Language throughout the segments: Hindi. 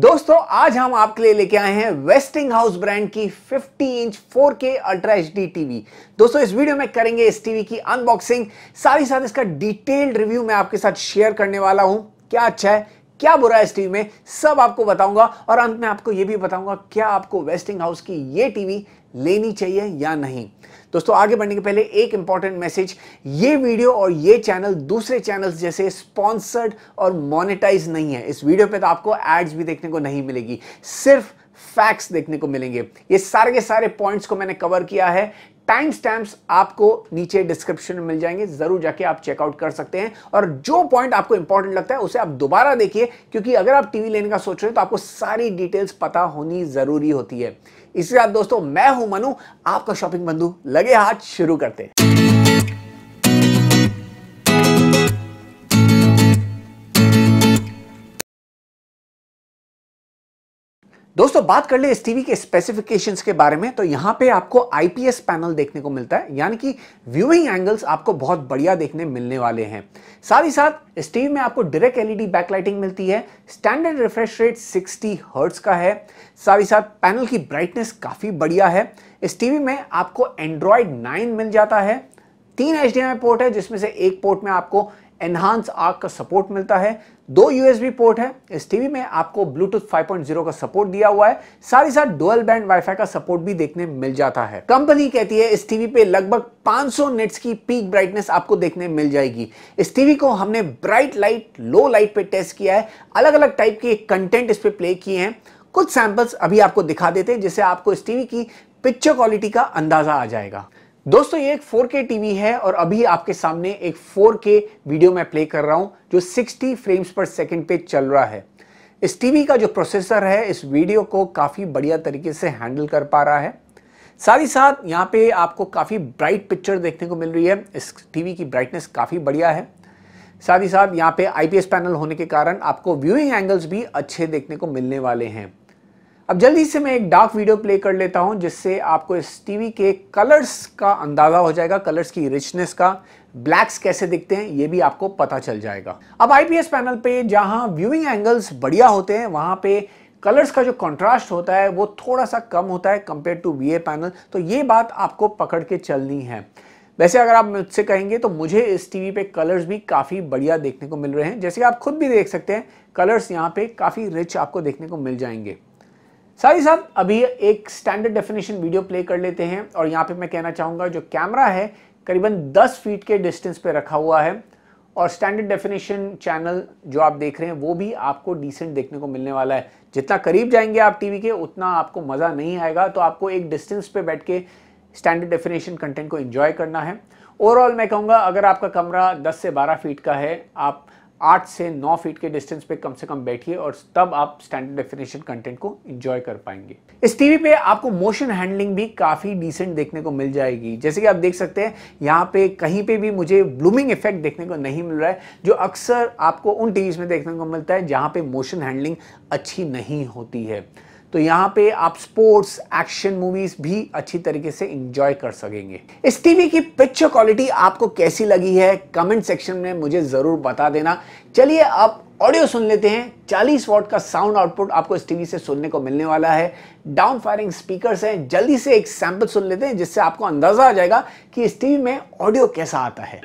दोस्तों आज हम आपके लिए लेके आए हैं वेस्टिंग हाउस ब्रांड की 50 inch 4K ultra H TV दोस्तों इस वीडियो में करेंगे इस टीवी की अनबॉक्सिंग साथ ही साथ इसका डिटेल्ड रिव्यू मैं आपके साथ शेयर करने वाला हूं क्या अच्छा है क्या बुरा है इस टीवी में सब आपको बताऊंगा और अंत में आपको यह भी बताऊंगा क्या आपको वेस्टिंग हाउस की यह टीवी लेनी चाहिए या नहीं दोस्तों आगे बढ़ने के पहले एक इंपॉर्टेंट मैसेज ये वीडियो और ये चैनल दूसरे चैनल्स जैसे स्पॉन्सर्ड और मोनेटाइज नहीं है इस वीडियो पे तो आपको एड्स भी देखने को नहीं मिलेगी सिर्फ फैक्ट्स देखने को मिलेंगे ये सारे के सारे पॉइंट्स को मैंने कवर किया है टाइम स्टैम्प्स आपको नीचे डिस्क्रिप्शन में मिल जाएंगे जरूर जाके आप चेकआउट कर सकते हैं और जो पॉइंट आपको इंपॉर्टेंट लगता है उसे आप दोबारा देखिए क्योंकि अगर आप टीवी लेने का सोच रहे हो तो आपको सारी डिटेल्स पता होनी जरूरी होती है इसके साथ दोस्तों मैं हूं मनु आपका शॉपिंग बंधु लगे हाथ शुरू करते हैं दोस्तों बात कर ले टीवी के स्पेसिफिकेशंस के बारे में तो यहाँ पे आपको आईपीएस पैनल देखने को मिलता है यानी कि व्यूइंग एंगल्स आपको बहुत बढ़िया देखने मिलने वाले हैं साथ ही साथ टीवी में आपको डायरेक्ट एलईडी बैकलाइटिंग मिलती है स्टैंडर्ड रिफ्रेश रेट 60 हर्ट्स का है साथ ही साथ पैनल की ब्राइटनेस काफ़ी बढ़िया है इस टीवी में आपको एंड्रॉयड नाइन मिल जाता है तीन एच पोर्ट है जिसमें से एक पोर्ट में आपको एनहांस आर्क का सपोर्ट मिलता है दो यूएसबी पोर्ट है इस टीवी में आपको ब्लूटूथ 5.0 का सपोर्ट दिया हुआ है साथ ही साथ डोअल बैंड वाईफाई का सपोर्ट भी देखने मिल जाता है कंपनी कहती है इस टीवी पे लगभग 500 सौ निट्स की पीक ब्राइटनेस आपको देखने मिल जाएगी इस टीवी को हमने ब्राइट लाइट लो लाइट पे टेस्ट किया है अलग अलग टाइप के कंटेंट इस पे प्ले किए हैं कुछ सैंपल्स अभी आपको दिखा देते हैं जिससे आपको इस टीवी की पिक्चर क्वालिटी का अंदाजा आ जाएगा दोस्तों ये एक 4K टीवी है और अभी आपके सामने एक 4K वीडियो मैं प्ले कर रहा हूं जो 60 फ्रेम्स पर सेकंड पे चल रहा है इस टीवी का जो प्रोसेसर है इस वीडियो को काफ़ी बढ़िया तरीके से हैंडल कर पा रहा है साथ ही साथ यहाँ पे आपको काफ़ी ब्राइट पिक्चर देखने को मिल रही है इस टीवी की ब्राइटनेस काफ़ी बढ़िया है साथ ही साथ यहाँ पे आईपीएस पैनल होने के कारण आपको व्यूइंग एंगल्स भी अच्छे देखने को मिलने वाले हैं अब जल्दी से मैं एक डार्क वीडियो प्ले कर लेता हूं जिससे आपको इस टीवी के कलर्स का अंदाज़ा हो जाएगा कलर्स की रिचनेस का ब्लैक्स कैसे दिखते हैं ये भी आपको पता चल जाएगा अब आईपीएस पैनल पे जहां व्यूइंग एंगल्स बढ़िया होते हैं वहां पे कलर्स का जो कंट्रास्ट होता है वो थोड़ा सा कम होता है कंपेयर टू वी पैनल तो ये बात आपको पकड़ के चलनी है वैसे अगर आप मुझसे कहेंगे तो मुझे इस टीवी पे कलर्स भी काफ़ी बढ़िया देखने को मिल रहे हैं जैसे आप खुद भी देख सकते हैं कलर्स यहाँ पे काफ़ी रिच आपको देखने को मिल जाएंगे साथ ही साथ अभी एक स्टैंडर्ड डेफिनेशन वीडियो प्ले कर लेते हैं और यहाँ पे मैं कहना चाहूँगा जो कैमरा है करीबन 10 फीट के डिस्टेंस पे रखा हुआ है और स्टैंडर्ड डेफिनेशन चैनल जो आप देख रहे हैं वो भी आपको डिसेंट देखने को मिलने वाला है जितना करीब जाएंगे आप टीवी के उतना आपको मज़ा नहीं आएगा तो आपको एक डिस्टेंस पे बैठ के स्टैंडर्ड डेफिनेशन कंटेंट को इन्जॉय करना है ओवरऑल मैं कहूँगा अगर आपका कमरा 10 से 12 फीट का है आप आठ से नौ फीट के डिस्टेंस पे कम से कम बैठिए और तब आप स्टैंडर्ड डेफिनेशन कंटेंट को इंजॉय कर पाएंगे इस टीवी पे आपको मोशन हैंडलिंग भी काफ़ी डिसेंट देखने को मिल जाएगी जैसे कि आप देख सकते हैं यहाँ पे कहीं पे भी मुझे ब्लूमिंग इफेक्ट देखने को नहीं मिल रहा है जो अक्सर आपको उन टीवी में देखने को मिलता है जहां पे मोशन हैंडलिंग अच्छी नहीं होती है तो यहाँ पे आप स्पोर्ट्स एक्शन मूवीज भी अच्छी तरीके से इंजॉय कर सकेंगे इस टीवी की पिक्चर क्वालिटी आपको कैसी लगी है कमेंट सेक्शन में मुझे ज़रूर बता देना चलिए आप ऑडियो सुन लेते हैं 40 वॉट का साउंड आउटपुट आपको इस टीवी से सुनने को मिलने वाला है डाउन फायरिंग स्पीकर हैं जल्दी से एक सैंपल सुन लेते हैं जिससे आपको अंदाज़ा आ जाएगा कि इस टीवी में ऑडियो कैसा आता है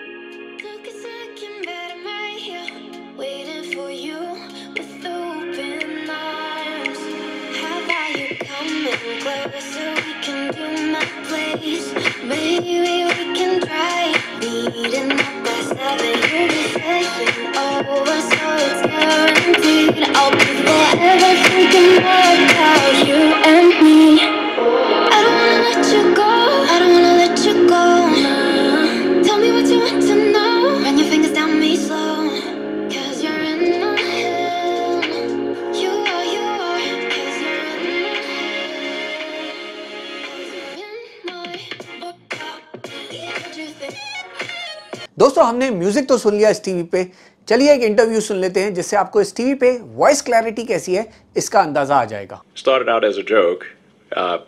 हमने म्यूजिक तो सुन started out as a joke uh,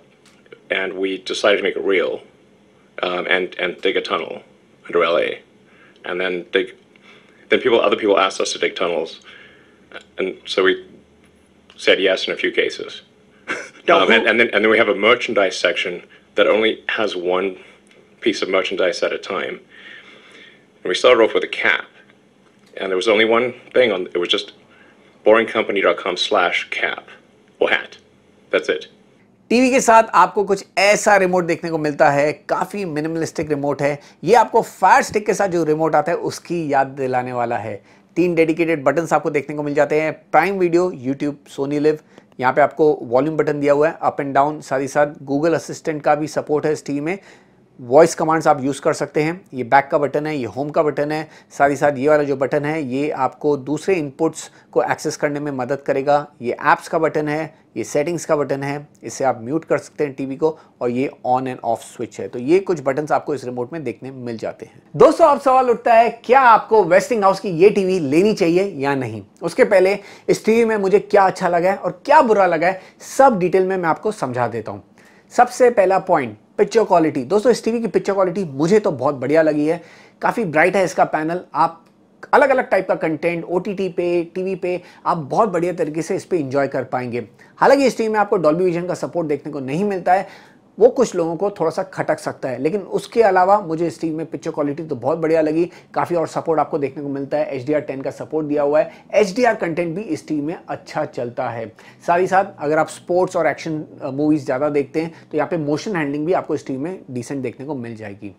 and we decided to make it real um, and and dig a tunnel under LA and then dig then people other people asked us to dig tunnels and so we said yes in a few cases um, and then and then we have a merchandise section that only has one piece of merchandise at a time And we started off with a cap. And there was only one thing on it was just boringcompany.com slash cap or hat. That's it. TV के साथ आपको कुछ ऐसा रिमोट देखने को मिलता है काफ़ी मिनिमलिस्टिक रिमोट है ये आपको फायर स्टिक के साथ जो रिमोट आता है उसकी याद दिलाने वाला है तीन डेडिकेटेड बटन्स आपको देखने को मिल जाते हैं Prime Video YouTube Sony LIV यहाँ पे आपको वॉल्यूम बटन दिया हुआ है अप एंड डाउन साथ ही साथ गूगल असिस्टेंट का भी सपोर्ट है इस टीवी में वॉइस कमांड्स आप यूज़ कर सकते हैं ये बैक का बटन है ये होम का बटन है साथ ही साथ ये वाला जो बटन है ये आपको दूसरे इनपुट्स को एक्सेस करने में मदद करेगा ये ऐप्स का बटन है ये सेटिंग्स का बटन है इसे आप म्यूट कर सकते हैं टीवी को और ये ऑन एंड ऑफ स्विच है तो ये कुछ बटन आपको इस रिमोट में देखने मिल जाते हैं दोस्तों अब सवाल उठता है क्या आपको वेस्टिंग हाउस की ये टीवी लेनी चाहिए या नहीं उसके पहले इस टीवी में मुझे क्या अच्छा लगा है और क्या बुरा लगा है सब डिटेल में मैं आपको समझा देता हूँ सबसे पहला पॉइंट पिक्चर क्वालिटी दोस्तों इस टीवी की पिक्चर क्वालिटी मुझे तो बहुत बढ़िया लगी है काफ़ी ब्राइट है इसका पैनल आप अलग अलग टाइप का कंटेंट ओ पे टीवी पे आप बहुत बढ़िया तरीके से इस पर इंजॉय कर पाएंगे हालांकि इस टीवी में आपको डॉल्बी विजन का सपोर्ट देखने को नहीं मिलता है वो कुछ लोगों को थोड़ा सा खटक सकता है लेकिन उसके अलावा मुझे इस टीवी में पिक्चर क्वालिटी तो बहुत बढ़िया लगी काफ़ी और सपोर्ट आपको देखने को मिलता है एच डी आर टेन का सपोर्ट दिया हुआ है एच डी आर कंटेंट भी इस टीवी में अच्छा चलता है साथ ही साथ अगर आप स्पोर्ट्स और एक्शन मूवीज़ ज़्यादा देखते हैं तो यहाँ पे मोशन हैंडलिंग भी आपको इस टीवी में डिसेंट देखने को मिल जाएगी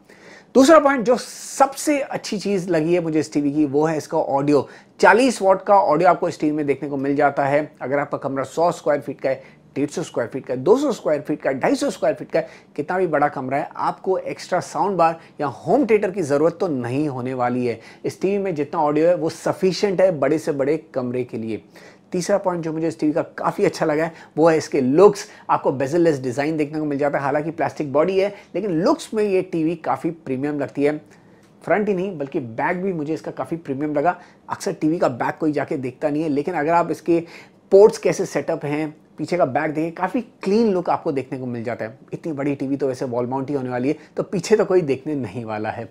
दूसरा पॉइंट जो सबसे अच्छी चीज़ लगी है मुझे इस टीवी की वो है इसका ऑडियो 40 वॉट का ऑडियो आपको इस टीवी में देखने को मिल जाता है अगर आपका कमरा 100 स्क्वायर फीट का है डेढ़ सौ स्क्वायर फीट का दो सौ स्क्वायर फीट का ढाई सौ स्क्वायर फीट का कितना भी बड़ा कमरा है आपको एक्स्ट्रा साउंड बार या होम थिएटर की ज़रूरत तो नहीं होने वाली है इस टीवी में जितना ऑडियो है वो सफिशेंट है बड़े से बड़े कमरे के लिए तीसरा पॉइंट जो मुझे इस टीवी का काफ़ी अच्छा लगा है वो है इसके लुक्स आपको बेजललेस डिज़ाइन देखने को मिल जाता है हालांकि प्लास्टिक बॉडी है लेकिन लुक्स में ये टीवी काफ़ी प्रीमियम लगती है फ्रंट ही नहीं बल्कि बैक भी मुझे इसका काफ़ी प्रीमियम लगा अक्सर टीवी का बैक कोई जाके देखता नहीं है लेकिन अगर आप इसके पोर्ट्स कैसे सेटअप हैं पीछे का बैक देखिए काफ़ी क्लीन लुक आपको देखने को मिल जाता है इतनी बड़ी टीवी तो वैसे वॉल माउंट ही होने वाली है तो पीछे तो कोई देखने नहीं वाला है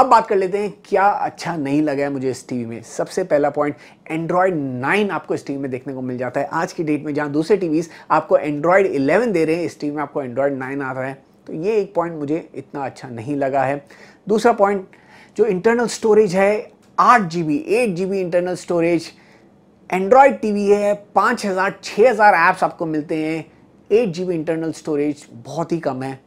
अब बात कर लेते हैं क्या अच्छा नहीं लगा है मुझे इस टीवी में सबसे पहला पॉइंट एंड्रॉयड 9 आपको इस टीवी में देखने को मिल जाता है आज की डेट में जहाँ दूसरे टीवीज़ आपको एंड्रॉयड 11 दे रहे हैं इस टीवी में आपको एंड्रॉयड 9 आ रहा है तो ये एक पॉइंट मुझे इतना अच्छा नहीं लगा है दूसरा पॉइंट जो इंटरनल स्टोरेज है आठ G B eight G B internal storage Android TV है पाँच हज़ार छः हज़ार ऐप्स आपको मिलते हैं एट जी इंटरनल स्टोरेज बहुत ही कम है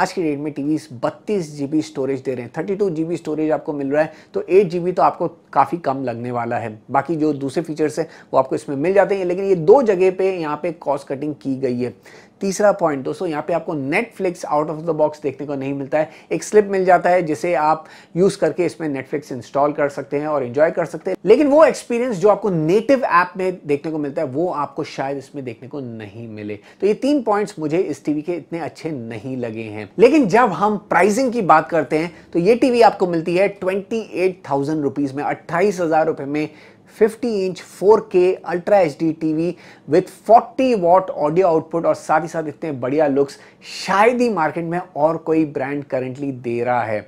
आज के डेट में टी वीज बत्तीस जी बी स्टोरेज दे रहे हैं thirty two G B storage आपको मिल रहा है तो एट जी बी तो आपको काफ़ी कम लगने वाला है बाकी जो दूसरे फीचर्स हैं वो आपको इसमें मिल जाते हैं लेकिन ये दो जगह पे यहाँ पे कॉस्ट कटिंग की गई है तीसरा पॉइंट दोस्तों यहाँ पे आपको Netflix out of the box देखने को नहीं मिलता है एक स्लिप मिल जाता है जिसे आप यूज करके इसमें नेटफ्लिक्स इंस्टॉल कर सकते हैं और इंजॉय कर सकते हैं लेकिन वो एक्सपीरियंस जो आपको नेटिव ऐप में देखने को मिलता है वो आपको शायद इसमें देखने को नहीं मिले तो ये तीन पॉइंट्स मुझे इस टीवी के इतने अच्छे नहीं लगे हैं लेकिन जब हम प्राइसिंग की बात करते हैं तो ये टीवी आपको मिलती है ट्वेंटी एट थाउजेंड रुपीज में अट्ठाईस हजार रुपए में 50 inch 4K ultra H D TV with forty watt audio output और साथ ही साथ इतने बढ़िया लुक्स शायद ही मार्केट में और कोई ब्रांड करेंटली दे रहा है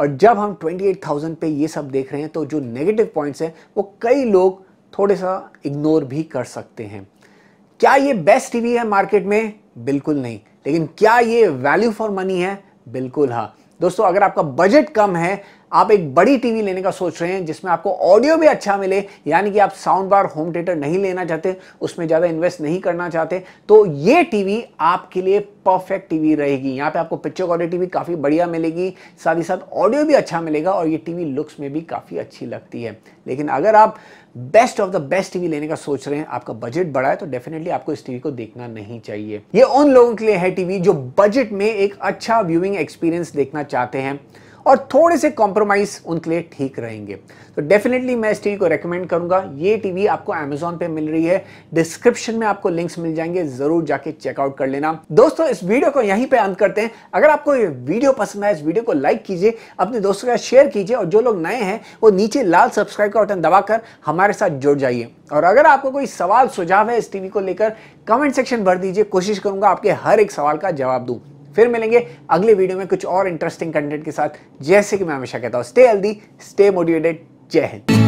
और जब हम 28,000 पे ये सब देख रहे हैं तो जो नेगेटिव पॉइंट्स हैं वो कई लोग थोड़े सा इग्नोर भी कर सकते हैं क्या ये बेस्ट टीवी है मार्केट में बिल्कुल नहीं लेकिन क्या ये वैल्यू फॉर मनी है बिल्कुल हाँ दोस्तों अगर आपका बजट कम है आप एक बड़ी टीवी लेने का सोच रहे हैं जिसमें आपको ऑडियो भी अच्छा मिले यानी कि आप साउंड बार होम थिएटर नहीं लेना चाहते उसमें ज़्यादा इन्वेस्ट नहीं करना चाहते तो ये टीवी आपके लिए परफेक्ट टीवी रहेगी यहाँ पे आपको पिक्चर क्वालिटी भी काफ़ी बढ़िया मिलेगी साथ ही साथ ऑडियो भी अच्छा मिलेगा और ये टीवी लुक्स में भी काफ़ी अच्छी लगती है लेकिन अगर आप best of the best TV लेने का सोच रहे हैं आपका बजट बड़ा है तो डेफिनेटली आपको इस टीवी को देखना नहीं चाहिए ये उन लोगों के लिए है टीवी जो बजट में एक अच्छा व्यूइंग एक्सपीरियंस देखना चाहते हैं और थोड़े से कॉम्प्रोमाइज़ उनके लिए ठीक रहेंगे तो डेफिनेटली मैं इस टीवी को रेकमेंड करूंगा ये टीवी आपको अमेजोन पे मिल रही है डिस्क्रिप्शन में आपको लिंक्स मिल जाएंगे ज़रूर जाके चेकआउट कर लेना दोस्तों इस वीडियो को यहीं पे अंत करते हैं अगर आपको ये वीडियो पसंद आए इस वीडियो को लाइक कीजिए अपने दोस्तों के साथ शेयर कीजिए और जो लोग नए हैं वो नीचे लाल सब्सक्राइब का बटन दबाकर हमारे साथ जुड़ जाइए और अगर आपको कोई सवाल सुझाव है इस टीवी को लेकर कमेंट सेक्शन भर दीजिए कोशिश करूंगा आपके हर एक सवाल का जवाब दूँ फिर मिलेंगे अगले वीडियो में कुछ और इंटरेस्टिंग कंटेंट के साथ जैसे कि मैं हमेशा कहता हूँ स्टे हेल्दी स्टे मोटिवेटेड जय हिंद